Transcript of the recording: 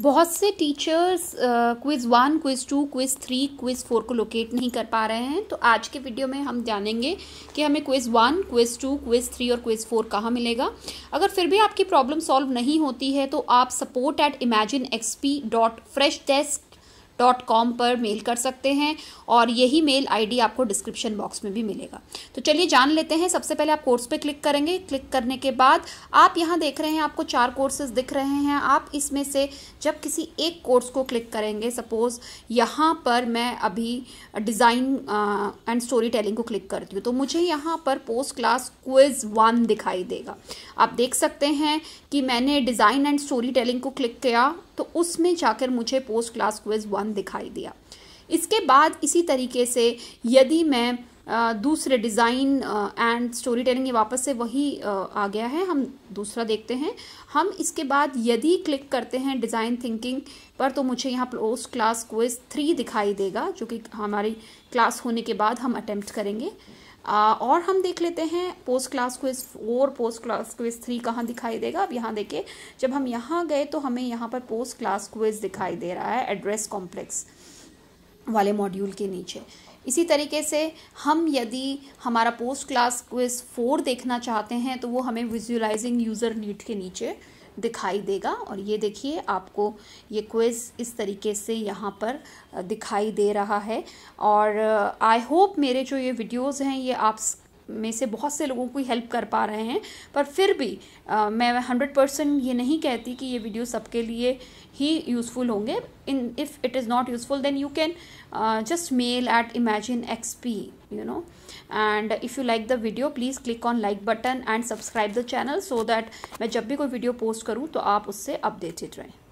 बहुत से teachers quiz one quiz two quiz three quiz four को लोकेट नहीं कर पा रहे हैं तो आज के वीडियो में हम जानेंगे कि हमें quiz one quiz two quiz three और क्विज़ फोर कहाँ मिलेगा अगर फिर भी आपकी प्रॉब्लम सॉल्व नहीं होती है तो आप support at imagine XP dot fresh desk dot com पर मेल कर सकते हैं और यही मेल आईडी आपको डिस्क्रिप्शन बॉक्स में भी मिलेगा तो चलिए जान लेते हैं सबसे पहले आप कोर्स पे क्लिक करेंगे क्लिक करने के बाद आप यहाँ देख रहे हैं आपको चार कोर्सेज दिख रहे हैं आप इसमें से जब किसी एक कोर्स को क्लिक करेंगे सपोज़ यहाँ पर मैं अभी डिज़ाइन एंड स्टोरी टेलिंग को क्लिक करती हूँ तो मुझे यहाँ पर पोस्ट क्लास क्विज वन दिखाई देगा आप देख सकते हैं कि मैंने डिज़ाइन एंड स्टोरी टेलिंग को क्लिक किया तो उसमें जाकर मुझे पोस्ट क्लास क्विज वन काम दिखाई दिया इसके बाद इसी तरीके से यदि मैं आ, दूसरे डिज़ाइन एंड स्टोरी टेलिंग ये वापस से वही आ, आ गया है हम दूसरा देखते हैं हम इसके बाद यदि क्लिक करते हैं डिज़ाइन थिंकिंग पर तो मुझे यहाँ पोस्ट क्लास क्विज थ्री दिखाई देगा जो कि हमारी क्लास होने के बाद हम अटैम्प्ट करेंगे और हम देख लेते हैं post class quiz four post class quiz three कहाँ दिखाई देगा अब यहाँ देखिए जब हम यहाँ गए तो हमें यहाँ पर पोस्ट क्लास क्विज दिखाई दे रहा है एड्रेस कॉम्प्लेक्स वाले मॉड्यूल के नीचे इसी तरीके से हम यदि हमारा पोस्ट क्लास क्विज फोर देखना चाहते हैं तो वो हमें विजुअलाइजिंग यूज़र नीट के नीचे दिखाई देगा और ये देखिए आपको ये क्विज़ इस तरीके से यहाँ पर दिखाई दे रहा है और आई होप मेरे जो ये वीडियोस हैं ये आप में से बहुत से लोगों को हेल्प कर पा रहे हैं पर फिर भी आ, मैं हंड्रेड परसेंट ये नहीं कहती कि ये वीडियो सबके लिए ही यूज़फुल होंगे in if it is not useful then you can just mail at imagine X you know and if you like the video please click on like button and subscribe the channel so that मैं जब भी कोई video post करूँ तो आप उससे updated रहें